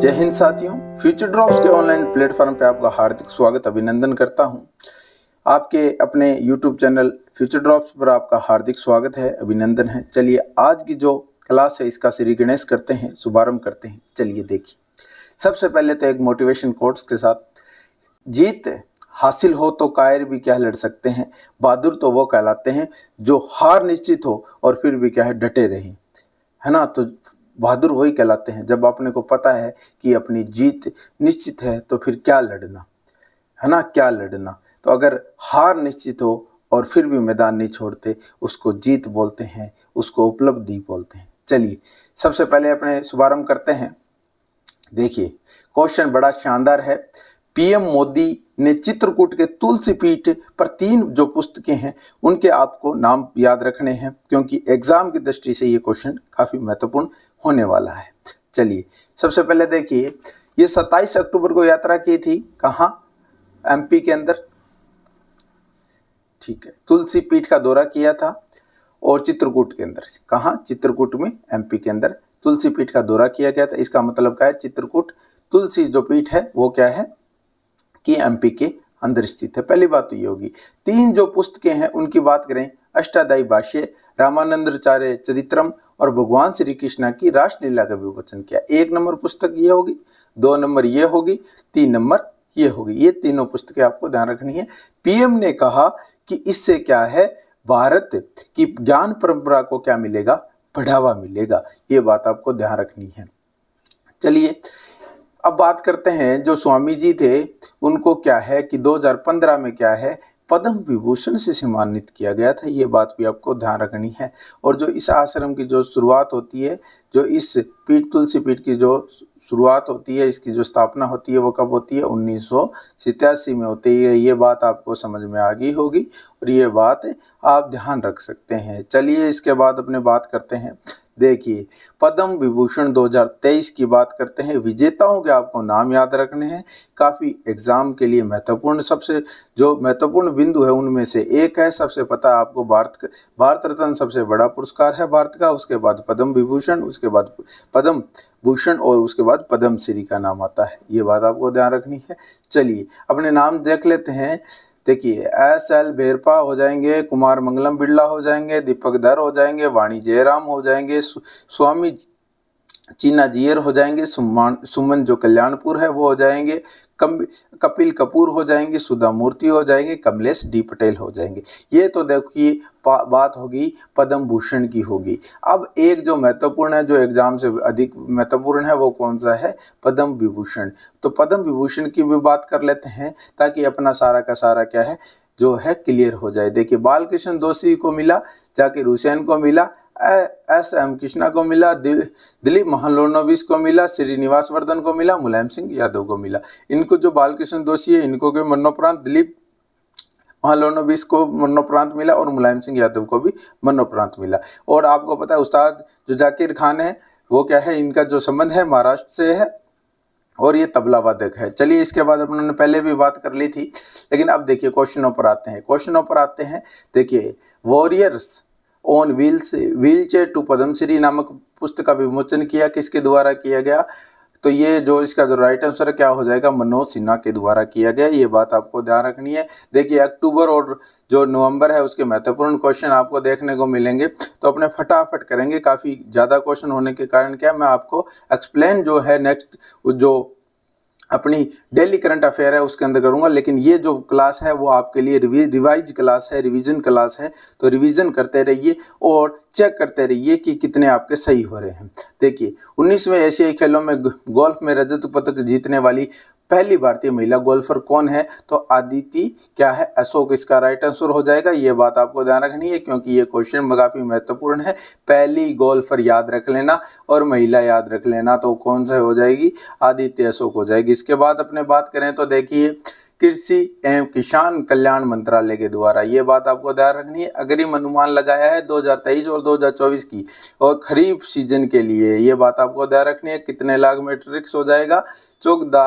जय हिंद साथियों फ्यूचर ड्रॉप्स के ऑनलाइन प्लेटफॉर्म पर आपका हार्दिक स्वागत अभिनंदन करता हूं आपके अपने यूट्यूब चैनल फ्यूचर ड्रॉप्स पर आपका हार्दिक स्वागत है अभिनंदन है चलिए आज की जो क्लास है इसका श्री गणेश करते हैं शुभारंभ करते हैं चलिए देखिए सबसे पहले तो एक मोटिवेशन कोर्ट्स के साथ जीत हासिल हो तो कायर भी क्या लड़ सकते हैं बहादुर तो वो कहलाते हैं जो हार निश्चित हो और फिर भी क्या है डटे रहें है ना तो बहादुर वही कहलाते हैं जब अपने को पता है कि अपनी जीत निश्चित है तो फिर क्या लड़ना है ना क्या लड़ना तो अगर हार निश्चित हो और फिर भी मैदान नहीं छोड़ते उसको जीत बोलते हैं उसको उपलब्धि बोलते हैं चलिए सबसे पहले अपने शुभारंभ करते हैं देखिए क्वेश्चन बड़ा शानदार है पीएम मोदी ने चित्रकूट के तुलसी पीठ पर तीन जो पुस्तकें हैं उनके आपको नाम याद रखने हैं क्योंकि एग्जाम की दृष्टि से ये क्वेश्चन काफ़ी महत्वपूर्ण होने वाला है चलिए सबसे पहले देखिए ये 27 अक्टूबर को यात्रा की थी कहा एमपी के अंदर ठीक है तुलसी पीठ का दौरा किया था और चित्रकूट के अंदर कहा चित्रकूट में एमपी के अंदर तुलसी पीठ का दौरा किया गया था इसका मतलब क्या है चित्रकूट तुलसी जो पीठ है वो क्या है कि एमपी के अंदर स्थित है पहली बात तो ये होगी तीन जो पुस्तकें हैं उनकी बात करें अष्टादायी भाष्य रामानंदाचार्य चरित्रम और भगवान श्री कृष्णा की लीला का विवचन किया एक नंबर पुस्तक ये होगी दो नंबर ये होगी तीन नंबर ये होगी ये तीनों पुस्तकें आपको ध्यान रखनी है पीएम ने कहा कि इससे क्या है भारत की ज्ञान परंपरा को क्या मिलेगा बढ़ावा मिलेगा ये बात आपको ध्यान रखनी है चलिए अब बात करते हैं जो स्वामी जी थे उनको क्या है कि 2015 में क्या है पद्म विभूषण से सम्मानित किया गया था ये बात भी आपको ध्यान रखनी है और जो इस आश्रम की जो शुरुआत होती है जो इस पीठ तुलसी पीठ की जो शुरुआत होती है इसकी जो स्थापना होती है वो कब होती है उन्नीस में होती है ये बात आपको समझ में आ गई होगी और ये बात आप ध्यान रख सकते हैं चलिए इसके बाद अपने बात करते हैं देखिए पद्म विभूषण 2023 की बात करते हैं विजेताओं के आपको नाम याद रखने हैं काफ़ी एग्जाम के लिए महत्वपूर्ण सबसे जो महत्वपूर्ण बिंदु है उनमें से एक है सबसे पता आपको भारत भारत रत्न सबसे बड़ा पुरस्कार है भारत का उसके बाद पद्म विभूषण उसके बाद पद्म भूषण और उसके बाद पद्म श्री का नाम आता है ये बात आपको ध्यान रखनी है चलिए अपने नाम देख लेते हैं देखिए एस एल भेरपा हो जाएंगे कुमार मंगलम बिरला हो जाएंगे दीपक धर हो जाएंगे वाणी जयराम हो जाएंगे स्वामी चीना जियर हो जाएंगे सुमन सुमन जो कल्याणपुर है वो हो जाएंगे कम कपिल कपूर हो जाएंगे सुधा मूर्ति हो जाएंगे कमलेश डी पटेल हो जाएंगे ये तो देखिए बात होगी पद्म भूषण की होगी अब एक जो महत्वपूर्ण है जो एग्जाम से अधिक महत्वपूर्ण है वो कौन सा है पद्म विभूषण तो पद्म विभूषण की भी बात कर लेते हैं ताकि अपना सारा का सारा क्या है जो है क्लियर हो जाए देखिए बालकृष्ण दोषी को मिला जाके हुसैन को मिला एस एम कृष्णा को मिला दिलीप महलोनोविस को मिला श्रीनिवास वर्धन को मिला मुलायम सिंह यादव को मिला इनको जो बालकृष्ण दोषी है इनको के मरणोपरांत दिलीप महलोनोविस को मरणोपरांत मिला और मुलायम सिंह यादव को भी मरणोपरांत मिला और आपको पता है उस्ताद जो जाकिर खान है वो क्या है इनका जो संबंध है महाराष्ट्र से है और ये तबला वादक है चलिए इसके बाद अपने पहले भी बात कर ली थी लेकिन अब देखिए क्वेश्चनों पर आते हैं क्वेश्चनों पर आते हैं देखिए warriors on wheels wheelchair to Padmashri नामक पुस्तक का विमोचन किया किसके द्वारा किया गया तो ये जो इसका जो राइट आंसर क्या हो जाएगा मनोज सिन्हा के द्वारा किया गया ये बात आपको ध्यान रखनी है देखिए अक्टूबर और जो नवंबर है उसके महत्वपूर्ण क्वेश्चन आपको देखने को मिलेंगे तो अपने फटाफट करेंगे काफ़ी ज़्यादा क्वेश्चन होने के कारण क्या मैं आपको एक्सप्लेन जो है नेक्स्ट जो अपनी डेली करंट अफेयर है उसके अंदर करूँगा लेकिन ये जो क्लास है वो आपके लिए रिवाइज क्लास है रिवीजन क्लास है तो रिवीजन करते रहिए और चेक करते रहिए कि कितने आपके सही हो रहे हैं देखिए उन्नीसवें एशियाई खेलों में गोल्फ में रजत पदक जीतने वाली पहली भारतीय महिला गोल्फर कौन है तो आदिति क्या है अशोक इसका राइट आंसर हो जाएगा ये बात आपको ध्यान रखनी है क्योंकि ये क्वेश्चन काफ़ी महत्वपूर्ण है पहली गोल्फर याद रख लेना और महिला याद रख लेना तो कौन सा हो जाएगी आदित्य अशोक हो जाएगी इसके बाद अपने बात करें तो देखिए कृषि एवं किसान कल्याण मंत्रालय के द्वारा ये बात आपको ध्यान रखनी है अग्रिम अनुमान लगाया है 2023 और 2024 की और खरीफ सीजन के लिए ये बात आपको ध्यान रखनी है कितने लाख मेट्रिक्स हो जाएगा चौकदा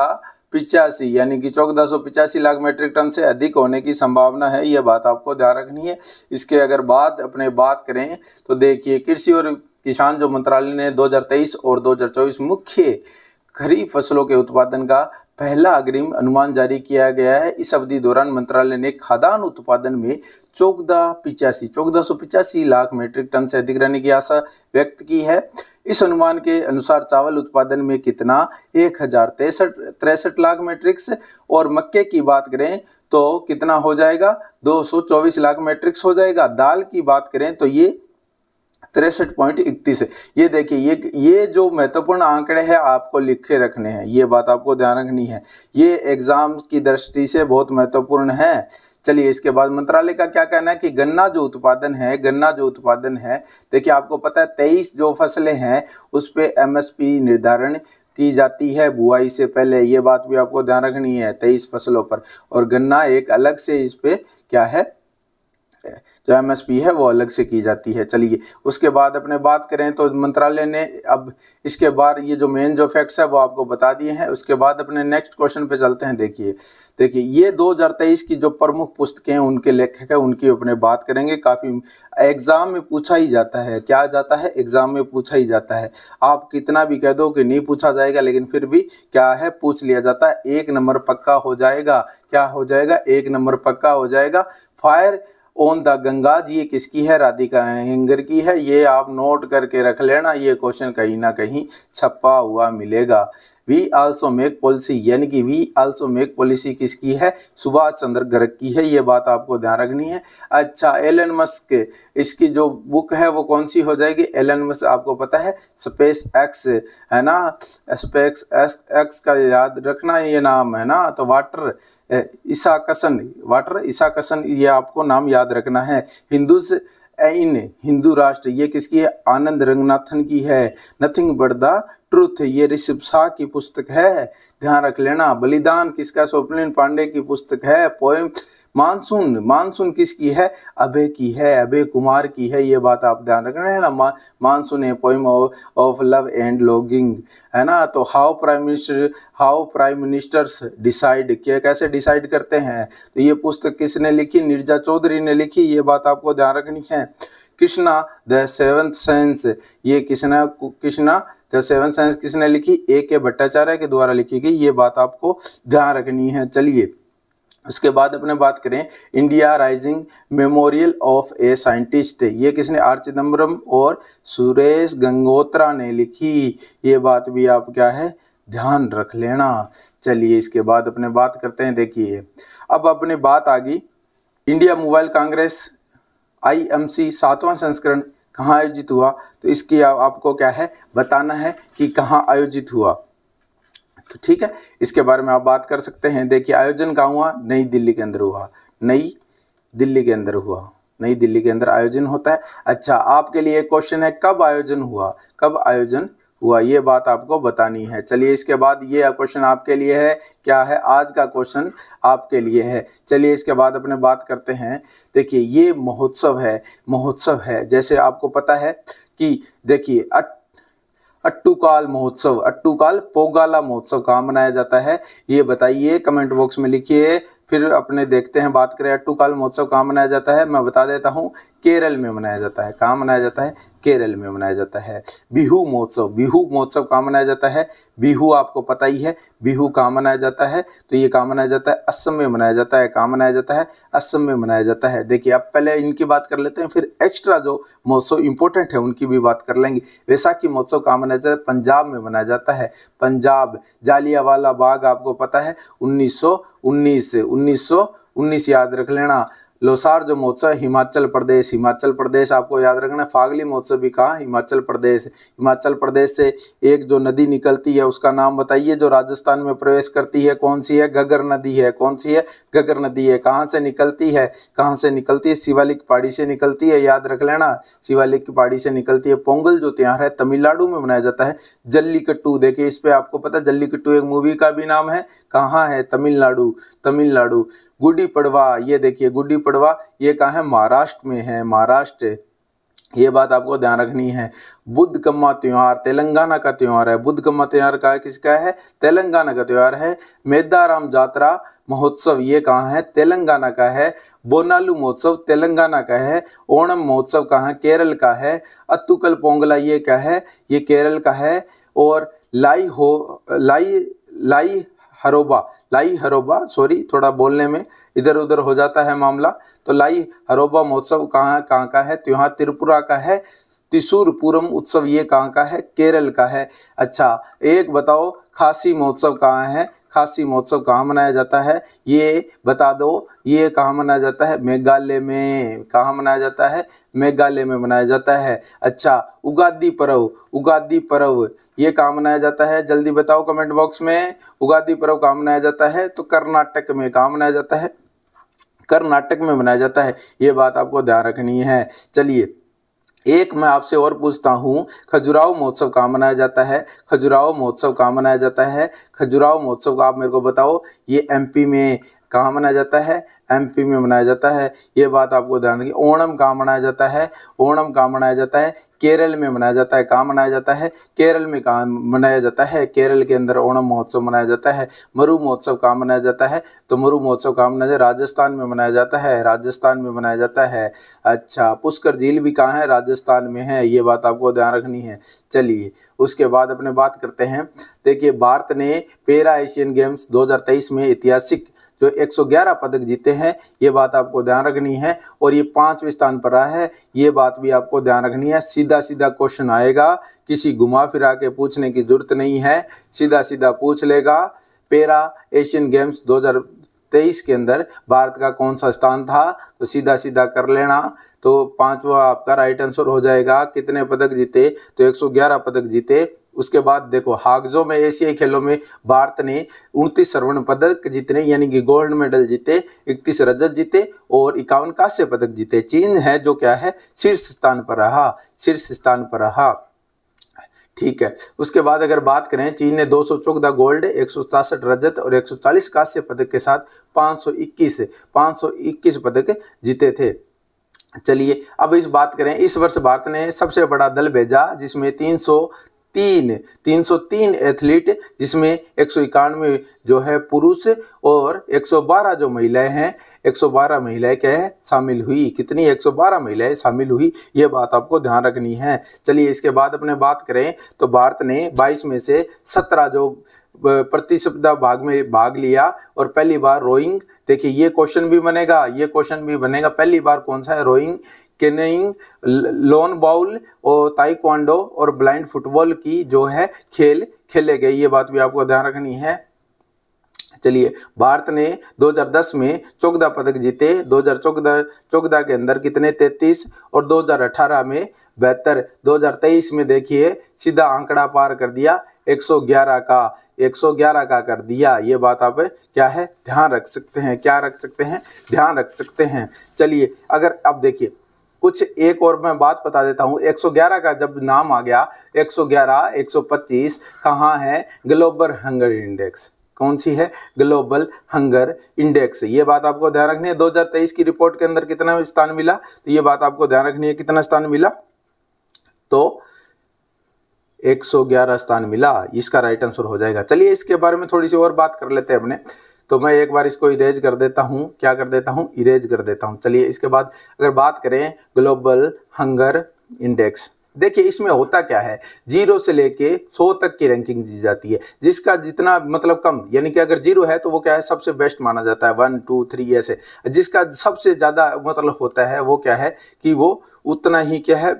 पिचासी यानी कि चौदह सौ पिचासी लाख मेट्रिक टन से अधिक होने की संभावना है यह बात आपको ध्यान रखनी है इसके अगर बात अपने बात करें तो देखिए कृषि और किसान जो मंत्रालय ने 2023 और 2024 मुख्य खरीफ फसलों के उत्पादन का पहला अग्रिम अनुमान जारी किया गया है इस अवधि दौरान मंत्रालय ने खाद्यान्न उत्पादन में चौदह पिचासी चौदह सौ पिचासी लाख मेट्रिक टन से अधिक रहने की आशा व्यक्त की है इस अनुमान के अनुसार चावल उत्पादन में कितना एक हजार तिरसठ लाख मैट्रिक्स और मक्के की बात करें तो कितना हो जाएगा 224 लाख मेट्रिक्स हो जाएगा दाल की बात करें तो ये तिरसठ पॉइंट इकतीस ये देखिए ये ये जो महत्वपूर्ण आंकड़े हैं आपको लिखे रखने हैं ये बात आपको ध्यान रखनी है ये एग्जाम की दृष्टि से बहुत महत्वपूर्ण है चलिए इसके बाद मंत्रालय का क्या कहना है कि गन्ना जो उत्पादन है गन्ना जो उत्पादन है देखिए आपको पता है तेईस जो फसलें हैं उस पर एम निर्धारण की जाती है बुआई से पहले ये बात भी आपको ध्यान रखनी है तेईस फसलों पर और गन्ना एक अलग से इस पे क्या है जो एम जो एमएसपी है वो अलग से की जाती है चलिए उसके बाद अपने बात करें तो मंत्रालय ने अब इसके बाद ये जो मेन जो फैक्ट्स है वो आपको बता दिए हैं उसके बाद अपने नेक्स्ट क्वेश्चन पे चलते हैं देखिए देखिए ये 2023 की जो प्रमुख पुस्तकें हैं उनके लेखक हैं उनकी अपने बात करेंगे काफ़ी एग्ज़ाम में पूछा ही जाता है क्या जाता है एग्ज़ाम में पूछा ही जाता है आप कितना भी कह दो कि नहीं पूछा जाएगा लेकिन फिर भी क्या है पूछ लिया जाता है एक नंबर पक्का हो जाएगा क्या हो जाएगा एक नंबर पक्का हो जाएगा fire on the Ganga ji ये किसकी है राधिका एंगर की है ये आप नोट करके रख लेना ये क्वेश्चन कहीं ना कहीं छपा हुआ मिलेगा वी आल्सो मेक पॉलिसी यानी कि वी आल्सो मेक पॉलिसी किसकी है सुभाष चंद्र गर्ग की है ये बात आपको ध्यान रखनी है अच्छा एलन मस्क इसकी जो बुक है वो कौन सी हो जाएगी एलन मस्क आपको पता है स्पेस एक्स है ना स्पेस एक्स का याद रखना ये नाम है ना तो वाटर ईसाकसन वाटर ईसाकसन ये आपको नाम याद रखना है हिंदू इन हिंदू राष्ट्र ये किसकी है आनंद रंगनाथन की है नथिंग बट द ट्रूथ ये ऋषभ शाह की पुस्तक है ध्यान रख लेना बलिदान किसका स्वप्निल पांडे की पुस्तक है पोएम मानसून मानसून किसकी है अभय की है अभय कुमार की है ये बात आप ध्यान रखना है ना मा, monsoon a poem of love and longing है ना तो how prime minister how prime ministers decide क्या कैसे डिसाइड करते हैं तो ये पुस्तक किसने लिखी निर्जा चौधरी ने लिखी ये बात आपको ध्यान रखनी है कृष्णा द सेवंथ सेंस ये Krishna Krishna the seventh sense किसने लिखी ए के भट्टाचार्य के द्वारा लिखी गई ये बात आपको ध्यान रखनी है चलिए उसके बाद अपने बात करें India rising memorial of a scientist ये किसने आर चिदम्बरम और सुरेश गंगोत्रा ने लिखी ये बात भी आप क्या है ध्यान रख लेना चलिए इसके बाद अपने बात करते हैं देखिए अब अपने बात आ गई इंडिया मोबाइल कांग्रेस आईएमसी सातवां संस्करण कहाँ आयोजित हुआ तो इसकी आपको क्या है बताना है कि कहाँ आयोजित हुआ तो ठीक है इसके बारे में आप बात कर सकते हैं देखिए आयोजन कहाँ हुआ नई दिल्ली के अंदर हुआ नई दिल्ली के अंदर हुआ नई दिल्ली के अंदर आयोजन होता है अच्छा आपके लिए क्वेश्चन है कब आयोजन हुआ कब आयोजन हुआ ये बात आपको बतानी है चलिए इसके बाद ये क्वेश्चन आपके लिए है क्या है आज का क्वेश्चन आपके लिए है चलिए इसके बाद अपने बात करते हैं देखिए ये महोत्सव है महोत्सव है जैसे आपको पता है कि देखिए अट्टूकाल महोत्सव अट्टूकाल पोगाला महोत्सव कहाँ मनाया जाता है ये बताइए कमेंट बॉक्स में लिखिए फिर अपने देखते हैं बात करें अट्टूकाल महोत्सव कहाँ मनाया जाता है मैं बता देता हूँ केरल में मनाया जाता है कहाँ मनाया जाता है केरल में मनाया जाता है बिहू महोत्सव बिहू महोत्सव कहाँ मनाया जाता है बिहू आपको पता ही है बिहू कहाँ मनाया जाता है तो ये कहाँ मनाया जाता है असम में मनाया जाता है कहाँ मनाया जाता है असम में मनाया जाता है देखिए आप पहले इनकी बात कर लेते हैं फिर एक्स्ट्रा जो महोत्सव इंपॉर्टेंट है उनकी भी बात कर लेंगे वैसाखी महोत्सव कहाँ मनाया जाता है पंजाब में मनाया जाता है पंजाब जालियावाला बाग आपको पता है उन्नीस सौ उन्नीस उन्नीस सौ उन्नीस याद रख लेना लोसार जो महोत्सव हिमाचल प्रदेश हिमाचल प्रदेश आपको याद रखना फागली महोत्सव भी कहा हिमाचल प्रदेश हिमाचल प्रदेश से एक जो नदी निकलती है उसका नाम बताइए जो राजस्थान में प्रवेश करती है कौन सी है गगर नदी है कौन सी है गगर नदी है कहाँ से निकलती है कहाँ से निकलती है शिवालिक पहाड़ी से निकलती है याद रख लेना शिवालिक की पहाड़ी से निकलती है पोंगल जो त्यौहार है तमिलनाडु में मनाया जाता है जल्लीकट्टू देखिए इस पर आपको पता है जल्लीकट्टू एक मूवी का भी नाम है कहाँ है तमिलनाडु तमिलनाडु गुडी पड़वा ये देखिए गुडी पड़वा ये कहाँ है महाराष्ट्र में है महाराष्ट्र ये बात आपको ध्यान रखनी है बुद्ध कम्मा त्यौहार तेलंगाना का त्यौहार है बुद्ध कम्मा त्यौहार का किसका है तेलंगाना का त्यौहार है मेदाराम जात्रा महोत्सव ये कहाँ है तेलंगाना का है बोनालू महोत्सव तेलंगाना का है ओणम महोत्सव कहाँ केरल का है अत्तुकल पोंगला ये क्या है ये केरल का है और लाई हो लाई लाई हरोबा लाई हरोबा सॉरी थोड़ा बोलने में इधर उधर हो जाता है मामला तो लाई हरोबा महोत्सव कहाँ कहाँ का है तो यहाँ त्रिपुरा का है त्रिशूर पूरम उत्सव ये कहाँ का है केरल का है अच्छा एक बताओ खासी महोत्सव कहाँ है खासी महोत्सव कहाँ मनाया जाता है ये बता दो ये कहाँ मनाया जाता है मेघालय में कहाँ मनाया जाता है मेघालय में मनाया जाता है अच्छा उगादी पर्व उगादी पर्व ये कहाँ मनाया जाता है जल्दी बताओ कमेंट बॉक्स में उगादी पर्व कहाँ मनाया जाता है तो कर्नाटक में कहाँ मनाया जाता है कर्नाटक में मनाया जाता है ये बात आपको ध्यान रखनी है चलिए एक मैं आपसे और पूछता हूँ खजुराहो महोत्सव कहाँ मनाया जाता है खजुराहो महोत्सव कहाँ मनाया जाता है खजुराहो महोत्सव का आप मेरे को बताओ ये एमपी में कहाँ मनाया जाता है एमपी में मनाया जाता है ये बात आपको ध्यान रखिए ओणम कहाँ मनाया जाता है ओणम कहाँ मनाया जाता है केरल में मनाया जाता है कहाँ मनाया जाता है केरल में कहाँ मनाया जाता है केरल के अंदर ओणम महोत्सव मनाया जाता है मरु महोत्सव कहाँ मनाया जाता है तो मरु महोत्सव कहाँ मनाया जाता है राजस्थान में मनाया जाता है राजस्थान में मनाया जाता है अच्छा पुष्कर झील भी कहाँ है राजस्थान में है ये बात आपको ध्यान रखनी है चलिए उसके बाद अपने बात करते हैं देखिए भारत ने पेरा एशियन गेम्स दो में ऐतिहासिक जो 111 पदक जीते हैं ये बात आपको ध्यान रखनी है और ये पांचवें स्थान पर रहा है ये बात भी आपको ध्यान रखनी है सीधा सीधा क्वेश्चन आएगा किसी घुमा फिरा के पूछने की जरूरत नहीं है सीधा सीधा पूछ लेगा पेरा एशियन गेम्स दो तेईस के अंदर भारत का कौन सा स्थान था तो सीधा सीधा कर लेना तो पांचवा आपका राइट आंसर हो जाएगा कितने पदक जीते तो 111 पदक जीते उसके बाद देखो हागजो में एशियाई खेलों में भारत ने उनतीस स्वर्ण पदक जीतने यानी कि गोल्ड मेडल जीते इकतीस रजत जीते और इक्यावन कांस्य पदक जीते चीन है जो क्या है शीर्ष स्थान पर रहा शीर्ष स्थान पर रहा ठीक है उसके बाद अगर बात करें चीन ने दो गोल्ड एक रजत और 140 कांस्य पदक के साथ 521 521 पदक जीते थे चलिए अब इस बात करें इस वर्ष भारत ने सबसे बड़ा दल भेजा जिसमें तीन तीन सौ तीन एथलीट जिसमें एक सौ इक्यानवे जो है पुरुष और एक सौ बारह जो महिलाएं हैं एक सौ बारह महिलाएं क्या है शामिल हुई कितनी एक सौ बारह महिलाएं शामिल हुई ये बात आपको ध्यान रखनी है चलिए इसके बाद अपने बात करें तो भारत ने बाईस में से सत्रह जो प्रतिस्पर्धा भाग में भाग लिया और पहली बार रोइंग देखिए ये क्वेश्चन भी बनेगा ये क्वेश्चन भी बनेगा पहली बार कौन सा है रोइंग केनेइंग लोन बाउल और ताइक्वांडो और ब्लाइंड फुटबॉल की जो है खेल खेले गए ये बात भी आपको ध्यान रखनी है चलिए भारत ने 2010 में चौकदा पदक जीते 2014 चौकदा के अंदर कितने 33 और 2018 में बेहतर 2023 में देखिए सीधा आंकड़ा पार कर दिया 111 का 111 का कर दिया ये बात आप क्या है ध्यान रख सकते हैं क्या रख सकते हैं ध्यान रख सकते हैं चलिए अगर अब देखिए कुछ एक और मैं बात बता देता हूँ 111 का जब नाम आ गया 111, 125 कहाँ है ग्लोबल हंगर इंडेक्स कौन सी है ग्लोबल हंगर इंडेक्स ये बात आपको ध्यान रखनी है 2023 की रिपोर्ट के अंदर कितना स्थान मिला तो ये बात आपको ध्यान रखनी है कितना स्थान मिला तो 111 स्थान मिला इसका राइट आंसर हो जाएगा चलिए इसके बारे में थोड़ी सी और बात कर लेते हैं अपने तो मैं एक बार इसको इरेज कर देता हूँ क्या कर देता हूँ इरेज कर देता हूँ चलिए इसके बाद अगर बात करें ग्लोबल हंगर इंडेक्स देखिए इसमें होता क्या है जीरो से लेके सौ तक की रैंकिंग दी जाती है जिसका जितना मतलब कम यानी कि अगर जीरो है तो वो क्या है सबसे बेस्ट माना जाता है वन टू थ्री ऐसे जिसका सबसे ज़्यादा मतलब होता है वो क्या है कि वो उतना ही क्या है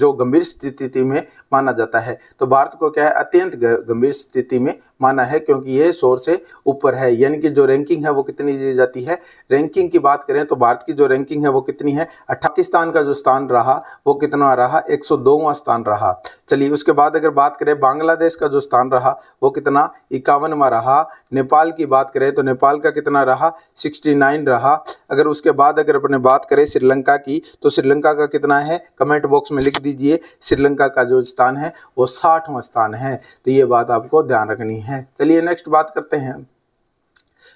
जो गंभीर स्थिति में माना जाता है तो भारत को क्या है अत्यंत गंभीर स्थिति में माना है क्योंकि ये शोर से ऊपर है यानी कि जो रैंकिंग है वो कितनी दी जाती है रैंकिंग की बात करें तो भारत की जो रैंकिंग है वो कितनी है पाकिस्तान का जो स्थान रहा वो कितना रहा एक स्थान रहा चलिए उसके बाद अगर बात करें बांग्लादेश का जो स्थान रहा वो कितना इक्यावनवा रहा नेपाल की बात करें तो नेपाल का कितना रहा 69 रहा अगर उसके बाद अगर अपने बात करें श्रीलंका की तो श्रीलंका का कितना है कमेंट बॉक्स में लिख दीजिए श्रीलंका का जो स्थान है वो साठवां स्थान है तो ये बात आपको ध्यान रखनी है है चलिए नेक्स्ट बात करते हैं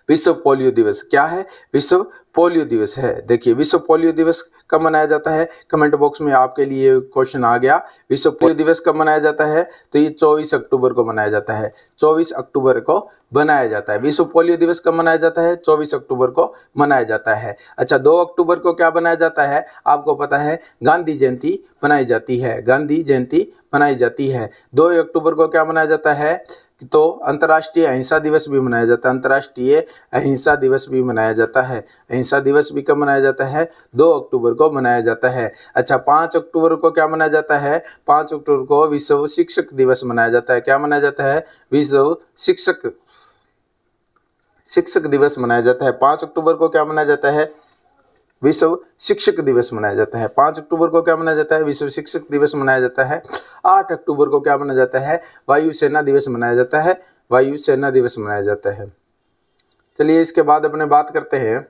विश्व पोलियो दिवस क्या है विश्व पोलियो दिवस है देखिए विश्व पोलियो दिवस कब मनाया जाता है कमेंट बॉक्स में आपके लिए क्वेश्चन आ गया विश्व पोलियो दिवस कब मनाया जाता है तो ये 24 अक्टूबर को मनाया जाता है 24 अक्टूबर को मनाया जाता है विश्व पोलियो दिवस कब मनाया जाता है 24 अक्टूबर को मनाया जाता है अच्छा 2 अक्टूबर को क्या मनाया जाता है आपको पता है गांधी जयंती मनाई जाती है गांधी जयंती मनाई जाती है दो अक्टूबर को क्या मनाया जाता है तो अंतर्राष्ट्रीय अहिंसा दिवस भी मनाया जाता है अंतर्राष्ट्रीय अहिंसा दिवस भी मनाया जाता है अहिंसा दिवस भी कब मनाया जाता है दो अक्टूबर को मनाया जाता है अच्छा पाँच अक्टूबर को क्या मनाया जाता है पाँच अक्टूबर को विश्व शिक्षक दिवस मनाया जाता है क्या मनाया जाता है विश्व शिक्षक शिक्षक दिवस मनाया जाता है पाँच अक्टूबर को क्या मनाया जाता है विश्व शिक्षक दिवस मनाया जाता है पांच अक्टूबर को क्या मनाया जाता है विश्व शिक्षक दिवस मनाया जाता है आठ अक्टूबर को क्या मनाया जाता है वायुसेना दिवस मनाया जाता है वायुसेना दिवस मनाया जाता है चलिए इसके बाद अपने बात करते हैं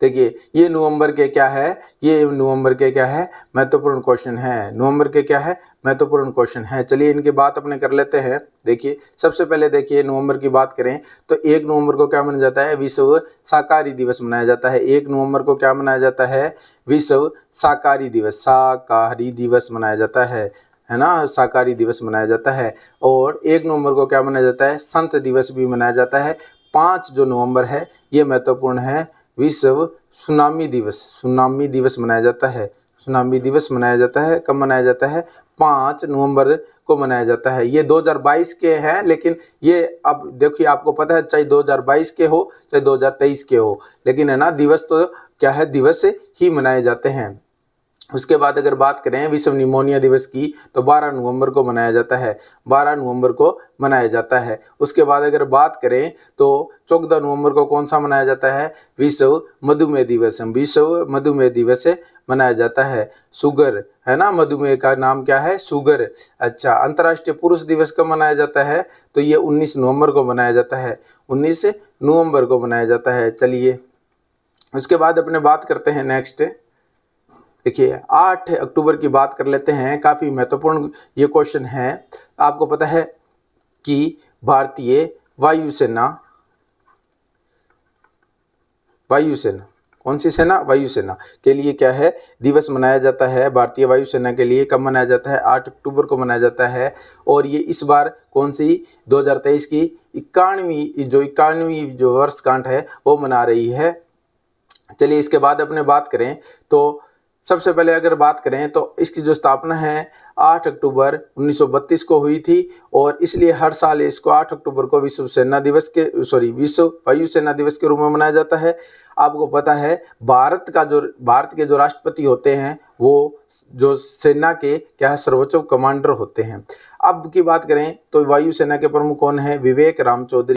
देखिए ये नवंबर के क्या है ये नवंबर के क्या है महत्वपूर्ण क्वेश्चन है नवंबर के क्या है महत्वपूर्ण क्वेश्चन है चलिए इनकी बात अपने कर लेते हैं देखिए सबसे पहले देखिए नवंबर की बात करें तो एक नवंबर को क्या मनाया जाता है विश्व साकारी दिवस मनाया जाता है एक नवंबर को क्या मनाया जाता है विश्व साकारी दिवस शाकाहारी दिवस मनाया जाता है है ना साकारी दिवस मनाया जाता है और एक नवंबर को क्या मनाया जाता है संत दिवस भी मनाया जाता है पाँच जो नवंबर है ये महत्वपूर्ण है विश्व सुनामी दिवस सुनामी दिवस मनाया जाता है सुनामी दिवस मनाया जाता है कब मनाया जाता है पाँच नवंबर को मनाया जाता है ये 2022 के हैं लेकिन ये अब देखिए आपको पता है चाहे 2022 के हो चाहे 2023 के हो लेकिन है ना दिवस तो क्या है दिवस ही मनाए जाते हैं उसके बाद अगर बात करें विश्व निमोनिया दिवस की तो 12 नवंबर को मनाया जाता है 12 नवंबर को मनाया जाता है उसके बाद अगर बात करें तो चौदह नवंबर को कौन सा मनाया जाता है विश्व मधुमेह दिवस विश्व मधुमेह दिवस मनाया जाता है सुगर है ना मधुमेह का नाम क्या है सुगर अच्छा अंतर्राष्ट्रीय पुरुष दिवस कब मनाया जाता है तो ये उन्नीस नवम्बर को मनाया जाता है उन्नीस नवम्बर को मनाया जाता है चलिए उसके बाद अपने बात करते हैं नेक्स्ट देखिए आठ अक्टूबर की बात कर लेते हैं काफ़ी महत्वपूर्ण ये क्वेश्चन है आपको पता है कि भारतीय वायुसेना वायुसेना कौन सी सेना वायुसेना के लिए क्या है दिवस मनाया जाता है भारतीय वायुसेना के लिए कब मनाया जाता है आठ अक्टूबर को मनाया जाता है और ये इस बार कौन सी 2023 की इक्यानवी जो इक्यानवी जो वर्षकांठ है वो मना रही है चलिए इसके बाद अपने बात करें तो सबसे पहले अगर बात करें तो इसकी जो स्थापना है 8 अक्टूबर 1932 को हुई थी और इसलिए हर साल इसको 8 अक्टूबर को विश्व सेना दिवस के सॉरी विश्व वायुसेना दिवस के रूप में मनाया जाता है आपको पता है भारत का जो भारत के जो राष्ट्रपति होते हैं वो जो सेना के क्या है सर्वोच्च कमांडर होते हैं अब की बात करें तो वायुसेना के प्रमुख कौन है विवेक राम चौधरी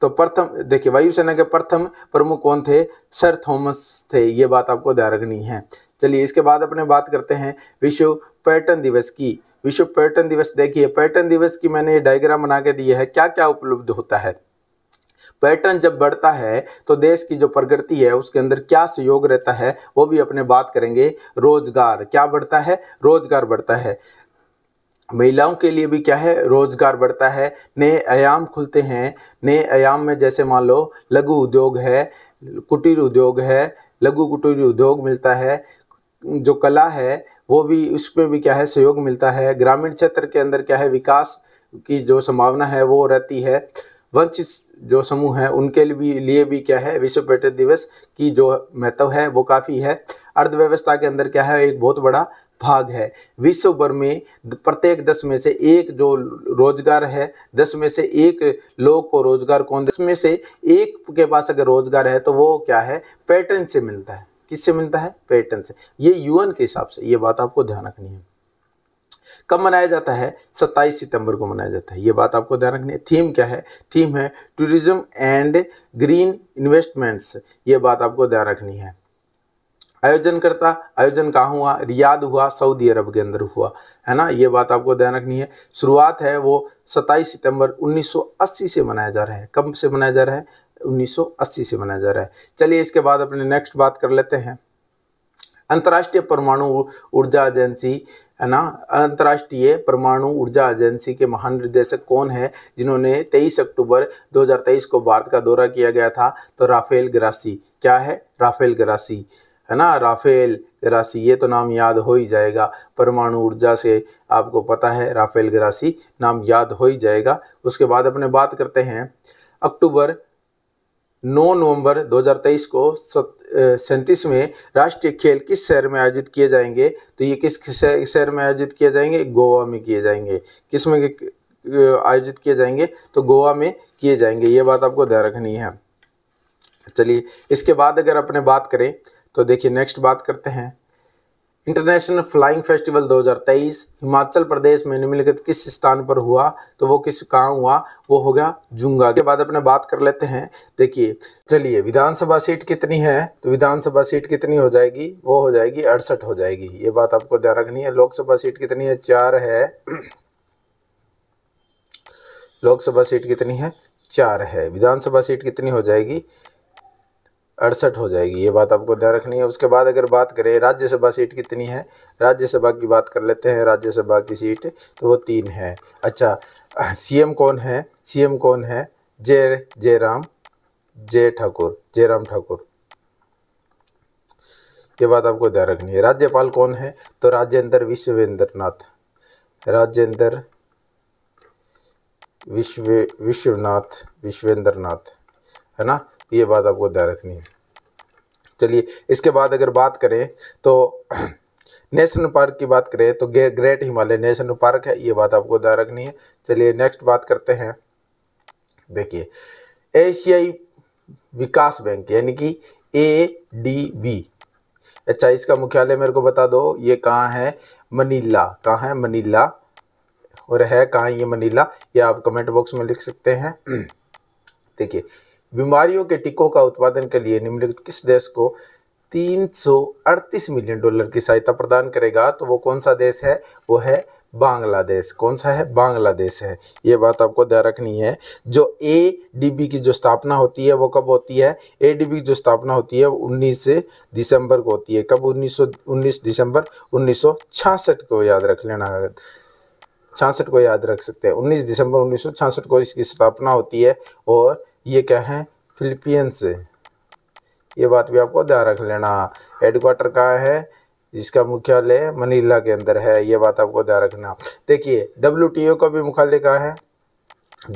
तो प्रथम देखिए वायुसेना के प्रथम प्रमुख कौन थे सर थॉमस थे ये बात आपको ध्यान रखनी है चलिए इसके बाद अपने बात करते हैं विश्व पर्यटन दिवस की विश्व पर्यटन दिवस देखिए पर्यटन दिवस की मैंने ये डायग्राम बना के दिए है क्या क्या उपलब्ध होता है पर्यटन जब बढ़ता है तो देश की जो प्रगति है उसके अंदर क्या सहयोग रहता है वो भी अपने बात करेंगे रोजगार क्या बढ़ता है रोजगार बढ़ता है महिलाओं के लिए भी क्या है रोजगार बढ़ता है नए आयाम खुलते हैं नए आयाम में जैसे मान लो लघु उद्योग है कुटीर उद्योग है लघु कुटीर उद्योग मिलता है जो कला है वो भी उसमें भी क्या है सहयोग मिलता है ग्रामीण क्षेत्र के अंदर क्या है विकास की जो संभावना है वो रहती है वंचित जो समूह है उनके लिए लिए भी क्या है विश्व पर्यटन दिवस की जो महत्व है वो काफ़ी है अर्थव्यवस्था के अंदर क्या है एक बहुत बड़ा भाग है विश्व भर में प्रत्येक दस में से एक जो रोजगार है दस में से एक लोग को रोजगार कौन दस में से एक के पास अगर रोजगार है तो वो क्या है पैटर्न से मिलता है किससे मिलता है पैटर्न से ये यूएन के हिसाब से ये बात आपको ध्यान रखनी है कब मनाया जाता है 27 सितंबर को मनाया जाता है ये बात आपको ध्यान रखनी है थीम क्या है थीम है टूरिज्म एंड ग्रीन इन्वेस्टमेंट्स ये बात आपको ध्यान रखनी है आयोजनकर्ता आयोजन कहाँ हुआ रियाद हुआ सऊदी अरब के अंदर हुआ है ना ये बात आपको ध्यान रखनी है शुरुआत है वो 27 सितंबर 1980 से मनाया जा रहा है कब से मनाया जा रहा है 1980 से मनाया जा रहा है चलिए इसके बाद अपने नेक्स्ट बात कर लेते हैं अंतर्राष्ट्रीय परमाणु ऊर्जा एजेंसी है ना अंतर्राष्ट्रीय परमाणु ऊर्जा एजेंसी के महानिर्देशक कौन है जिन्होंने 23 अक्टूबर 2023 को भारत का दौरा किया गया था तो राफेल ग्रासी क्या है राफेल ग्रासी है ना राफेल ग्रासी ये तो नाम याद हो ही जाएगा परमाणु ऊर्जा से आपको पता है राफेल ग्रासी नाम याद हो ही जाएगा उसके बाद अपने बात करते हैं अक्टूबर 9 नवंबर 2023 को सैंतीसवें राष्ट्रीय खेल किस शहर में आयोजित किए जाएंगे तो ये किस शहर में आयोजित किए जाएंगे गोवा में किए जाएंगे किस में आयोजित किए जाएंगे तो गोवा में किए जाएंगे ये बात आपको ध्यान रखनी है चलिए इसके बाद अगर अपने बात करें तो देखिए नेक्स्ट बात करते हैं international flying festival 2023 Himachal Pradesh में निम्नलिखित किस स्थान पर हुआ तो वो किस कहाँ हुआ वो हो गया जुंगा के बाद अपने बात कर लेते हैं देखिए चलिए विधानसभा सीट कितनी है तो विधानसभा सीट कितनी हो जाएगी वो हो जाएगी अड़सठ हो जाएगी ये बात आपको ध्यान रखनी है लोकसभा सीट कितनी है चार है लोकसभा सीट कितनी है चार है विधानसभा सीट कितनी हो जाएगी अड़सठ हो जाएगी ये बात आपको ध्यान रखनी है उसके बाद अगर बात करें राज्यसभा सीट कितनी है राज्यसभा की बात कर लेते हैं राज्यसभा की सीट तो वो तीन है अच्छा सीएम कौन है सीएम कौन है जय जयराम जय ठाकुर जयराम ठाकुर ये बात आपको ध्यान रखनी है राज्यपाल कौन है तो राजेंद्र विश्वेंद्र नाथ राजेंद्र विश्व विश्वनाथ विश्वेंद्र नाथ है ना ये बात आपको ध्यान रखनी है चलिए इसके बाद अगर बात करें तो नेशनल पार्क की बात करें तो ग्रेट हिमालय नेशनल पार्क है ये बात आपको ध्यान रखनी है चलिए नेक्स्ट बात करते हैं देखिए एशियाई विकास बैंक यानी कि ए डी बी अच्छा इसका मुख्यालय मेरे को बता दो ये कहाँ है मनीला कहाँ है मनीला और है कहाँ ये मनीला ये आप कमेंट बॉक्स में लिख सकते हैं देखिए बीमारियों के टीकों का उत्पादन के लिए निम्नलिखित किस देश को 338 मिलियन डॉलर की सहायता प्रदान करेगा तो वो कौन सा देश है वो है बांग्लादेश कौन सा है बांग्लादेश है ये बात आपको ध्यान रखनी है जो ए बी की जो स्थापना होती है वो कब होती है ए बी की जो स्थापना होती है वो 19 दिसंबर को होती है कब 19 19 दिसंबर 1966 को याद रख लेना छियासठ को याद रख सकते हैं 19 दिसंबर 1966 को इसकी स्थापना होती है और ये क्या है फिलिपियंस ये बात भी आपको ध्यान रख लेना हेडक्वार्टर कहाँ है जिसका मुख्यालय मनीला के अंदर है ये बात आपको ध्यान रखना देखिए डब्ल्यू टी ओ का भी मुख्यालय कहाँ है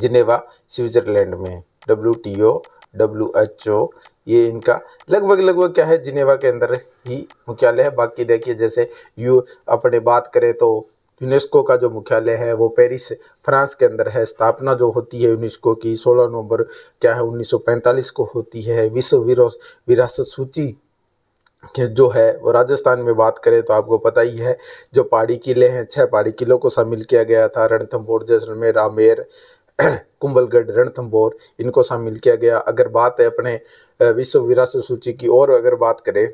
जिनेवा स्विट्जरलैंड में W T O W H O ये इनका लगभग लगभग क्या है जिनेवा के अंदर ही मुख्यालय है बाकी देखिए जैसे यू अपने बात करें तो यूनेस्को का जो मुख्यालय है वो पेरिस फ्रांस के अंदर है स्थापना जो होती है यूनेस्को की 16 नवंबर क्या है 1945 को होती है विश्व विरासत सूची के जो है वो राजस्थान में बात करें तो आपको पता ही है जो पहाड़ी किले हैं छह पहाड़ी किलों को शामिल किया गया था रणथम्बोर जैसलमेर रामेर कुंभलगढ़ रणथम्बोर इनको शामिल किया गया अगर बात है अपने विश्व विरासत सूची की और अगर बात करें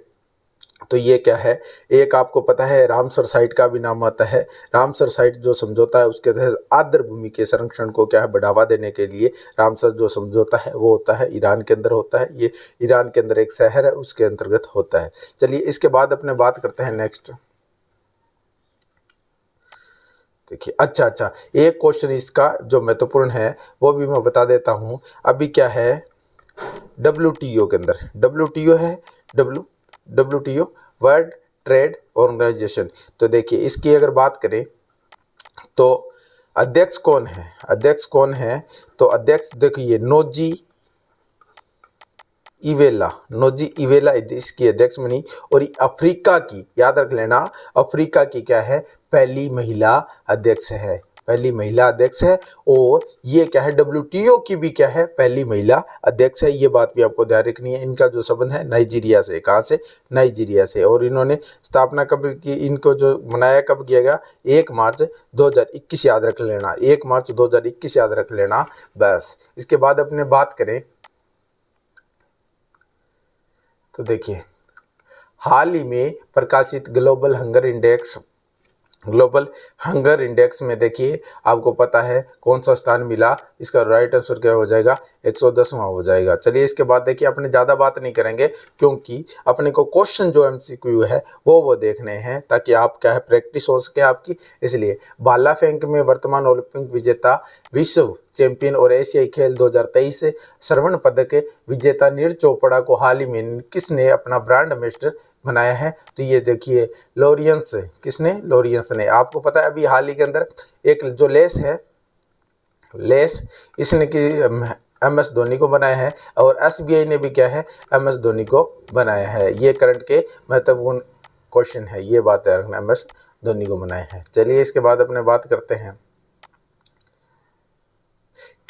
तो ये क्या है एक आपको पता है रामसर साइट का भी नाम आता है रामसर साइट जो समझौता है उसके तहत आद्र भूमि के संरक्षण को क्या है बढ़ावा देने के लिए रामसर जो समझौता है वो होता है ईरान के अंदर होता है ये ईरान के अंदर एक शहर है उसके अंतर्गत होता है चलिए इसके बाद अपने बात करते हैं नेक्स्ट देखिए अच्छा अच्छा एक क्वेश्चन इसका जो महत्वपूर्ण है वो भी मैं बता देता हूँ अभी क्या है डब्ल्यू के अंदर डब्ल्यू है W W world trade organization तो देखिए इसकी अगर बात करें तो अध्यक्ष कौन है अध्यक्ष कौन है तो अध्यक्ष देखिए नोजी इवेला नोजी इवेला इसकी अध्यक्ष बनी और अफ्रीका की याद रख लेना अफ्रीका की क्या है पहली महिला अध्यक्ष है पहली महिला अध्यक्ष है और ये क्या है डब्ल्यू की भी क्या है पहली महिला अध्यक्ष है ये बात भी आपको ध्यान रखनी है इनका जो संबंध है नाइजीरिया से कहाँ से नाइजीरिया से और इन्होंने स्थापना कब की इनको जो मनाया कब किया गया एक मार्च 2021 याद रख लेना एक मार्च 2021 याद रख लेना बस इसके बाद अपने बात करें तो देखिए हाल ही में प्रकाशित global hunger index global hunger index में देखिए आपको पता है कौन सा स्थान मिला इसका राइट आंसर क्या हो जाएगा एक सौ हो जाएगा चलिए इसके बाद देखिए अपने ज़्यादा बात नहीं करेंगे क्योंकि अपने को क्वेश्चन जो एमसीक्यू है वो वो देखने हैं ताकि आप क्या है प्रैक्टिस हो सके आपकी इसलिए बाला फेंक में वर्तमान ओलंपिक विजेता विश्व चैंपियन और एशियाई खेल दो हजार श्रवण पदक विजेता नीर चोपड़ा को हाल ही में किसने अपना ब्रांड एम्बेसडर बनाया है तो ये देखिए लोरियंस किसने लोरियंस ने आपको पता है अभी हाल ही के अंदर एक जो लेस है लेस इसने कि एम एस धोनी को बनाया है और एस बी आई ने भी क्या है एम एस धोनी को बनाया है ये करंट के महत्वपूर्ण क्वेश्चन है ये बात है रखना एम एस धोनी को बनाया है चलिए इसके बाद अपने बात करते हैं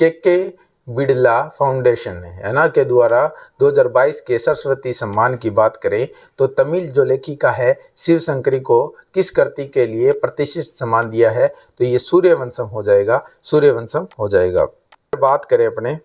के के बिड़ला फाउंडेशन एना के द्वारा 2022 के सरस्वती सम्मान की बात करें तो तमिल जो लेखिका है शिव शंकरी को किस कृति के लिए प्रतिष्ठित सम्मान दिया है तो ये सूर्यवंशम हो जाएगा सूर्यवंशम हो जाएगा बात करें अपने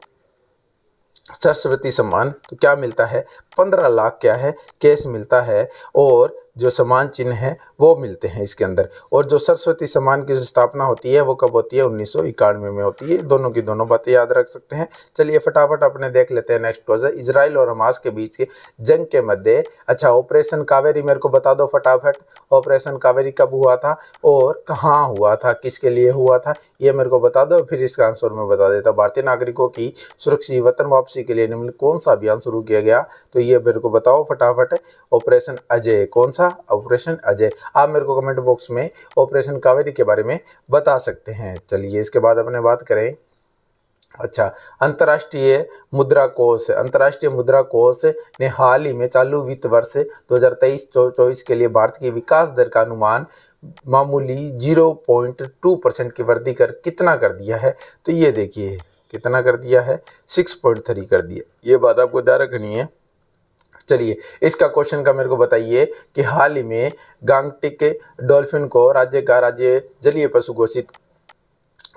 सरस्वती सम्मान तो क्या मिलता है पंद्रह लाख क्या है केस मिलता है और जो समान चिन्ह हैं वो मिलते हैं इसके अंदर और जो सरस्वती समान की स्थापना होती है वो कब होती है उन्नीस में होती है दोनों की दोनों बातें याद रख सकते हैं चलिए फटाफट अपने देख लेते हैं नेक्स्ट क्वेश्चन इसराइल और हमास के बीच के जंग के मध्य अच्छा ऑपरेशन कावेरी मेरे को बता दो फटाफट ऑपरेशन कावेरी कब हुआ था और कहाँ हुआ था किसके लिए हुआ था ये मेरे को बता दो फिर इसका आंसर में बता देता भारतीय नागरिकों की सुरक्षित वतन वापसी के लिए निम्न कौन सा अभियान शुरू किया गया तो ये मेरे को बताओ फटाफट ऑपरेशन अजय कौन सा सा ऑपरेशन अजय आप मेरे को कमेंट बॉक्स में ऑपरेशन कावेरी के बारे में बता सकते हैं चलिए इसके बाद अपने बात करें अच्छा अंतर्राष्ट्रीय मुद्रा कोष अंतर्राष्ट्रीय मुद्रा कोष ने हाल ही में चालू वित्त वर्ष 2023-24 के लिए भारत की विकास दर का अनुमान मामूली 0.2 परसेंट की वृद्धि कर कितना कर दिया है तो ये देखिए कितना कर दिया है 6.3 कर दिया ये बात आपको ध्यान रखनी है चलिए इसका क्वेश्चन का मेरे को बताइए कि हाल ही में गांगटिक डॉल्फिन को राज्य का राज्य जलीय पशु घोषित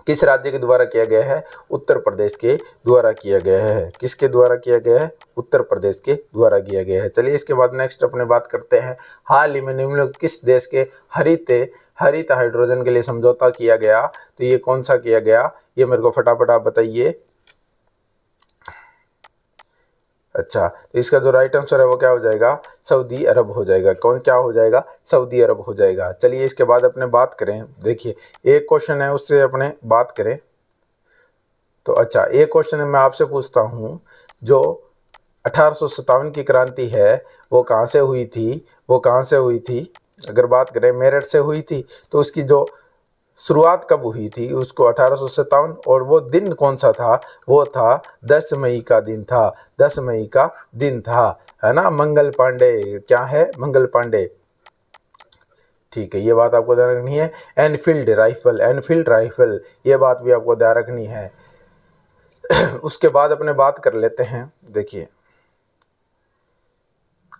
किस राज्य के द्वारा किया गया है उत्तर प्रदेश के द्वारा किया गया है किसके द्वारा किया गया है उत्तर प्रदेश के द्वारा किया गया है चलिए इसके बाद नेक्स्ट अपने बात करते हैं हाल ही में निम्न किस देश के हरित हरित हाइड्रोजन के लिए समझौता किया गया तो ये कौन सा किया गया ये मेरे को फटाफट आप बताइए अच्छा तो इसका जो राइट आंसर है वो क्या हो जाएगा सऊदी अरब हो जाएगा कौन क्या हो जाएगा सऊदी अरब हो जाएगा चलिए इसके बाद अपने बात करें देखिए एक क्वेश्चन है उससे अपने बात करें तो अच्छा एक क्वेश्चन मैं आपसे पूछता हूँ जो अठारह की क्रांति है वो कहाँ से हुई थी वो कहाँ से हुई थी अगर बात करें मेरठ से हुई थी तो उसकी जो शुरुआत कब हुई थी उसको अठारह और वो दिन कौन सा था वो था 10 मई का दिन था 10 मई का दिन था है ना मंगल पांडे क्या है मंगल पांडे ठीक है ये बात आपको ध्यान रखनी है एनफील्ड राइफल एनफील्ड राइफल ये बात भी आपको ध्यान रखनी है उसके बाद अपने बात कर लेते हैं देखिए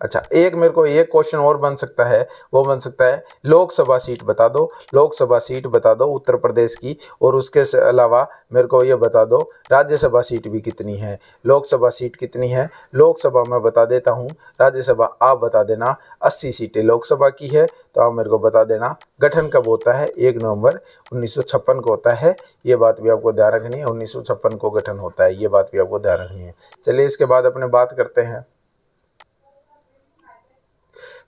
अच्छा एक मेरे को एक क्वेश्चन और बन सकता है वो बन सकता है लोकसभा सीट बता दो लोकसभा सीट बता दो उत्तर प्रदेश की और उसके अलावा मेरे को ये बता दो राज्यसभा सीट भी कितनी है लोकसभा सीट कितनी है लोकसभा मैं बता देता हूँ राज्यसभा आप बता देना अस्सी सीटें लोकसभा की है तो आप मेरे को बता देना गठन कब होता है एक नवंबर उन्नीस को होता है ये बात भी आपको ध्यान रखनी है उन्नीस को गठन होता है ये बात भी आपको ध्यान रखनी है चलिए इसके बाद अपने बात करते हैं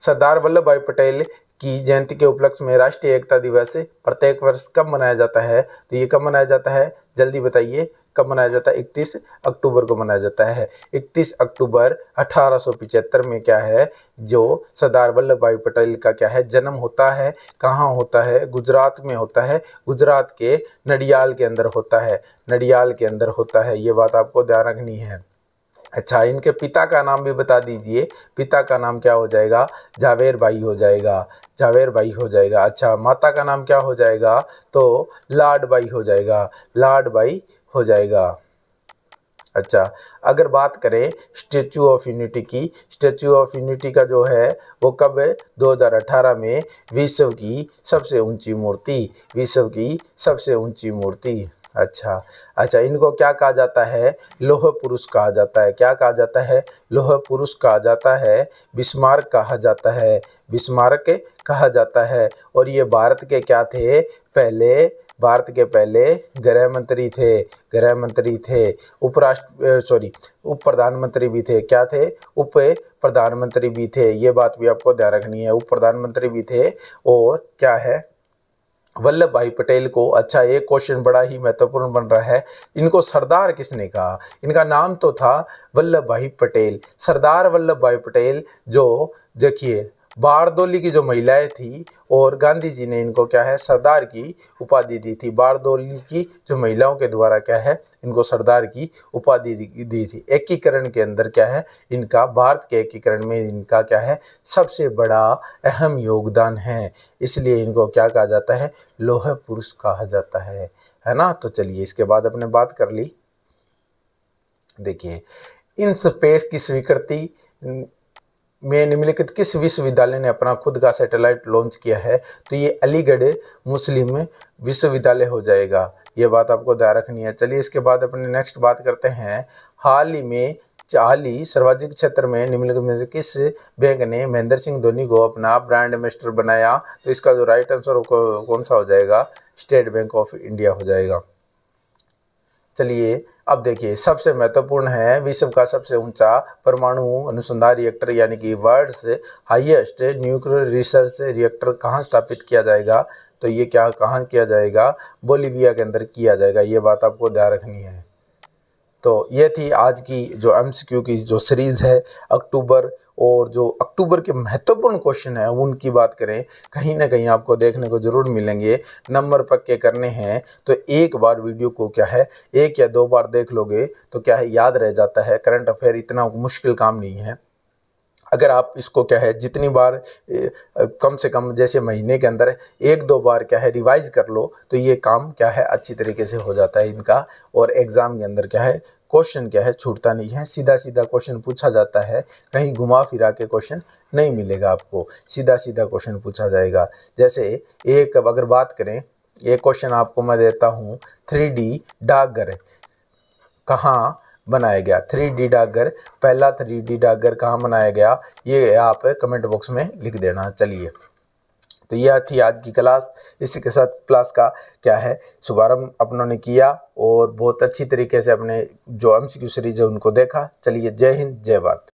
सरदार वल्लभ भाई पटेल की जयंती के उपलक्ष्य में राष्ट्रीय एकता दिवस प्रत्येक वर्ष कब मनाया जाता है तो ये कब मनाया जाता है जल्दी बताइए कब मनाया जाता है 31 अक्टूबर को मनाया जाता है 31 अक्टूबर अठारह में क्या है जो सरदार वल्लभ भाई पटेल का क्या है जन्म होता है कहाँ होता है गुजरात में होता है गुजरात के नडियाल के अंदर होता है नडियाल के अंदर होता है ये बात आपको ध्यान रखनी है अच्छा इनके पिता का नाम भी बता दीजिए पिता का नाम क्या हो जाएगा जावेर भाई हो जाएगा जावेर भाई हो जाएगा अच्छा माता का नाम क्या हो जाएगा तो लाड भाई हो जाएगा लाड भाई हो जाएगा अच्छा अगर बात करें स्टेचू ऑफ यूनिटी की स्टेचू ऑफ यूनिटी का जो है वो कब है 2018 में विश्व की सबसे ऊंची मूर्ति विश्व की सबसे ऊंची मूर्ति अच्छा अच्छा इनको क्या कहा जाता है लोह पुरुष कहा जाता है क्या कहा जाता है लोह पुरुष कहा जाता है विस्मारक कहा जाता है विस्मारक कहा जाता है और ये भारत के क्या थे पहले भारत के पहले गृह मंत्री थे गृह मंत्री थे उपराष्ट्र सॉरी उप प्रधानमंत्री भी थे क्या थे उप प्रधानमंत्री भी थे ये बात भी आपको ध्यान रखनी है उप प्रधानमंत्री भी थे और क्या है वल्लभ भाई पटेल को अच्छा एक क्वेश्चन बड़ा ही महत्वपूर्ण बन रहा है इनको सरदार किसने कहा इनका नाम तो था वल्लभ भाई पटेल सरदार वल्लभ भाई पटेल जो देखिए बारदोली की जो महिलाएं थी और गांधी जी ने इनको क्या है सरदार की उपाधि दी थी बारदोली की जो महिलाओं के द्वारा क्या है इनको सरदार की उपाधि दी थी एकीकरण के अंदर क्या है इनका भारत के एकीकरण में इनका क्या है सबसे बड़ा अहम योगदान है इसलिए इनको क्या कहा जाता है लोह पुरुष कहा जाता है है ना तो चलिए इसके बाद अपने बात कर ली देखिए इन स्पेस की स्वीकृति में निम्नलिखित किस विश्वविद्यालय ने अपना खुद का सैटेलाइट लॉन्च किया है तो ये अलीगढ़ मुस्लिम विश्वविद्यालय हो जाएगा ये बात आपको ध्यान रखनी है चलिए इसके बाद अपने नेक्स्ट बात करते हैं हाल ही में चाली सार्वजनिक क्षेत्र में निम्नलिखित में से किस बैंक ने महेंद्र सिंह धोनी को अपना ब्रांड एम्बेसडर बनाया तो इसका जो राइट आंसर कौन सा हो जाएगा स्टेट बैंक ऑफ इंडिया हो जाएगा चलिए अब देखिए सबसे महत्वपूर्ण है विश्व का सबसे ऊंचा परमाणु अनुसंधान रिएक्टर यानी कि world highest nuclear research reactor कहाँ स्थापित किया जाएगा तो ये क्या कहाँ किया जाएगा बोलीविया के अंदर किया जाएगा ये बात आपको ध्यान रखनी है तो ये थी आज की जो एम की जो सीरीज़ है अक्टूबर और जो अक्टूबर के महत्वपूर्ण क्वेश्चन हैं उनकी बात करें कहीं ना कहीं आपको देखने को ज़रूर मिलेंगे नंबर पक्के करने हैं तो एक बार वीडियो को क्या है एक या दो बार देख लोगे तो क्या है याद रह जाता है करंट अफेयर इतना मुश्किल काम नहीं है अगर आप इसको क्या है जितनी बार कम से कम जैसे महीने के अंदर एक दो बार क्या है रिवाइज कर लो तो ये काम क्या है अच्छी तरीके से हो जाता है इनका और एग्ज़ाम के अंदर क्या है क्वेश्चन क्या है छूटता नहीं है सीधा सीधा क्वेश्चन पूछा जाता है कहीं घुमा फिरा के क्वेश्चन नहीं मिलेगा आपको सीधा सीधा क्वेश्चन पूछा जाएगा जैसे एक अगर बात करें एक क्वेश्चन आपको मैं देता हूँ थ्री डी डाकघर कहाँ बनाया गया थ्री डी डाकघर पहला थ्री डी डाकघर कहाँ बनाया गया ये आप कमेंट बॉक्स में लिख देना चलिए तो यह थी आज की क्लास इसी के साथ क्लास का क्या है शुभारम्भ अपनों ने किया और बहुत अच्छी तरीके से अपने जो एम सीरीज है उनको देखा चलिए जय हिंद जय भारत